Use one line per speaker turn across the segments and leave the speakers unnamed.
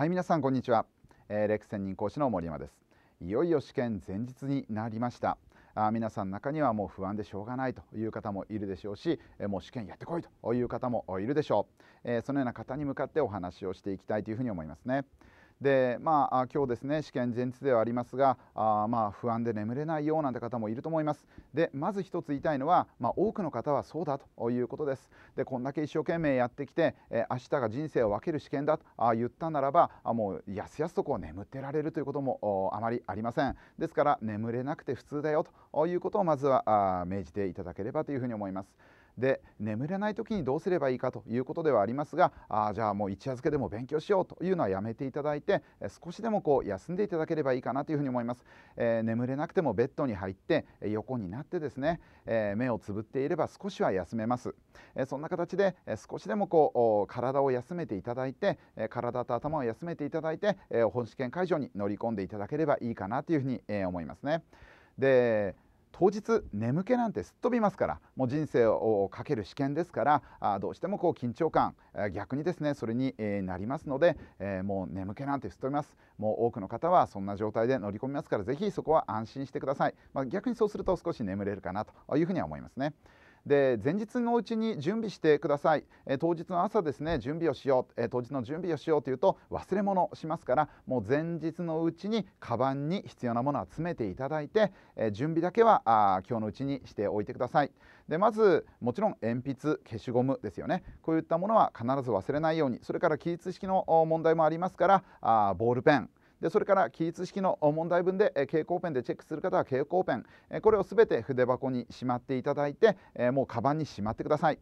はい皆さんこんにちは、えー、レック専任講師の森山ですいよいよ試験前日になりましたあ皆さん中にはもう不安でしょうがないという方もいるでしょうしえもう試験やってこいという方もいるでしょう、えー、そのような方に向かってお話をしていきたいというふうに思いますねでまあ今日ですね試験前日ではありますがあまあ不安で眠れないようなんて方もいると思いますでまず一つ言いたいのは、まあ、多くの方はそうだということですでこんだけ一生懸命やってきて、えー、明日が人生を分ける試験だとあ言ったならばあもうやすやすとこう眠ってられるということもあまりありませんですから眠れなくて普通だよということをまずは明示ていただければというふうに思います。で眠れない時にどうすればいいかということではありますがあじゃあもう一夜漬けでも勉強しようというのはやめていただいて少しでもこう休んでいただければいいかなというふうに思います、えー、眠れなくてもベッドに入って横になってですね、えー、目をつぶっていれば少しは休めます、えー、そんな形で少しでもこう体を休めていただいて体と頭を休めていただいて本試験会場に乗り込んでいただければいいかなというふうに思いますねで当日眠気なんてすっ飛びますからもう人生をかける試験ですからあどうしてもこう緊張感逆にですねそれに、えなりますので、えもう眠気なんてすっ飛びますもう多くの方はそんな状態で乗り込みますから是非そこは安心してください、まあ、逆にそうすると少し眠れるかなというふうには思いますね。で前日のうちに準備してください、え当日の朝ですね準備をしよう、え当日の準備をしようというと忘れ物をしますからもう前日のうちにカバンに必要なものを詰めていただいて、え準備だけはあ今日のうちにしておいてくださいでまずもちろん鉛筆消しゴムですよねこういったものは必ず忘れないようにそれから記述式の問題もありますからあボールペンでそれから記述式の問題文で蛍光ペンでチェックする方は蛍光ペンこれを全て筆箱にしまっていただいてもうカバンにしまってください。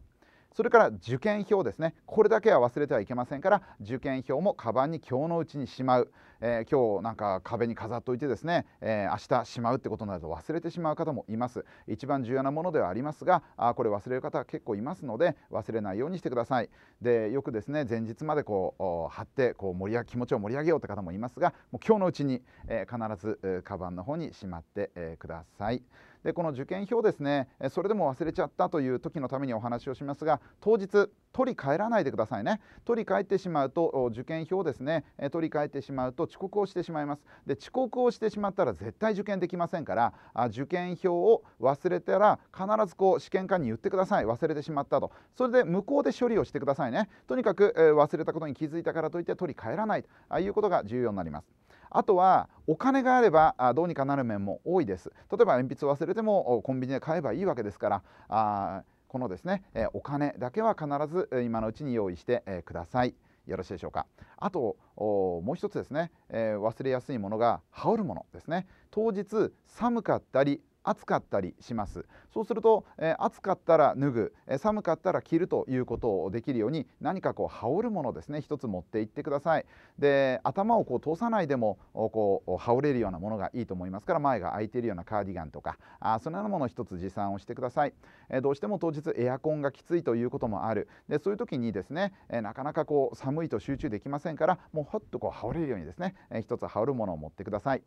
それから受験票ですねこれだけは忘れてはいけませんから受験票もカバンに今日のうちにしまう、えー、今日なんか壁に飾っておいてですね、えー、明日しまうってことになると忘れてしまう方もいます一番重要なものではありますがあこれ忘れる方結構いますので忘れないようにしてくださいでよくですね前日までこう貼ってこう盛り上げ気持ちを盛り上げようって方もいますがもう今日のうちに、えー、必ず、えー、カバンの方にしまって、えー、くださいでこの受験票ですねそれでも忘れちゃったという時のためにお話をしますが当日取り替えらないでくださいね取り替えてしまうと受験票ですね取り替えてしまうと遅刻をしてしまいますで遅刻をしてしまったら絶対受験できませんからあ受験票を忘れたら必ずこう試験官に言ってください忘れてしまったとそれで無効で処理をしてくださいねとにかく、えー、忘れたことに気づいたからといって取り帰らないということが重要になりますあとはお金があればどうにかなる面も多いです例えば鉛筆を忘れてもコンビニで買えばいいわけですからあこのですね、えー、お金だけは必ず今のうちに用意して、えー、ください。よろしいでしょうかあともう一つですね、えー、忘れやすいものが羽織るものですね当日寒かったり暑かったりしますそうすると、えー、暑かったら脱ぐ、えー、寒かったら着るということをできるように何かこう羽織るものですね一つ持っていってくださいで頭をこう通さないでもこう羽織れるようなものがいいと思いますから前が空いているようなカーディガンとかあそのようなものを一つ持参をしてください、えー、どうしても当日エアコンがきついということもあるでそういう時にですね、えなかなかこう寒いと集中できませんからもうほっとこう羽織れるようにですね、えー、一つ羽織るものを持ってください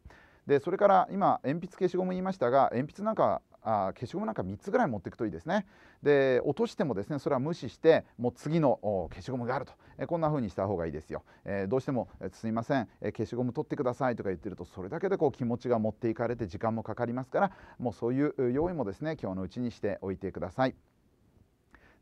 でそれから今鉛筆消しゴム言いましたが鉛筆なんかあ消しゴムなんか3つぐらい持っていくといいですねで落としてもですねそれは無視してもう次の消しゴムがあると、えこんな風にした方がいいですよ、えー、どうしても「すいません、え消しゴム取ってください」とか言ってるとそれだけでこう気持ちが持っていかれて時間もかかりますからもうそういう用意もですね今日のうちにしておいてください。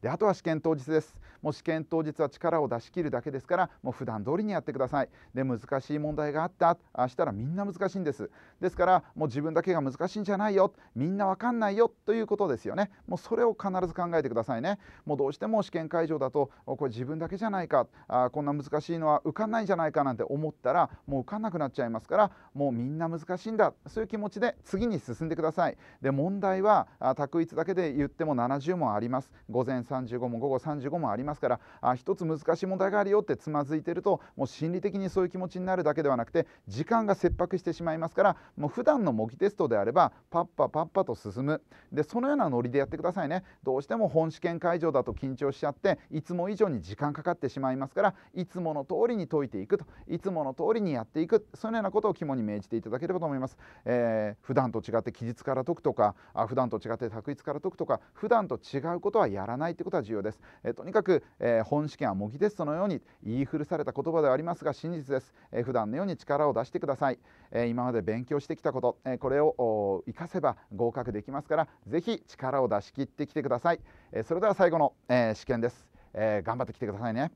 であとは試験当日ですもう試験当日は力を出し切るだけですからもう普段通りにやってくださいで難しい問題があったあしたらみんな難しいんですですからもう自分だけが難しいんじゃないよみんなわかんないよということですよねもうそれを必ず考えてくださいねもうどうしても試験会場だとこれ自分だけじゃないかあこんな難しいのは受かんないんじゃないかなんて思ったらもう受かんなくなっちゃいますからもうみんな難しいんだそういう気持ちで次に進んでくださいで問題は択一だけで言っても70問あります午前35問午後35問ありますからあ一つ難しい問題があるよってつまずいてるともう心理的にそういう気持ちになるだけではなくて時間が切迫してしまいますからもう普段の模擬テストであればパッパパッパと進むでそのようなノリでやってくださいねどうしても本試験会場だと緊張しちゃっていつも以上に時間かかってしまいますからいつもの通りに解いていくといつもの通りにやっていくそのようなことを肝に銘じていただければと思います、えー、普段と違って期日から解くとかあ普段と違って択一から解くとか普段と違うことはやらないということは重要です、えとにかく、え本試験は模擬テストのように言い古された言葉ではありますが真実です、え普段のように力を出してください、え今まで勉強してきたこと、えこれを活かせば合格できますから是非力を出し切ってきてください、えそれでは最後の、え試験です、え頑張ってきてくださいね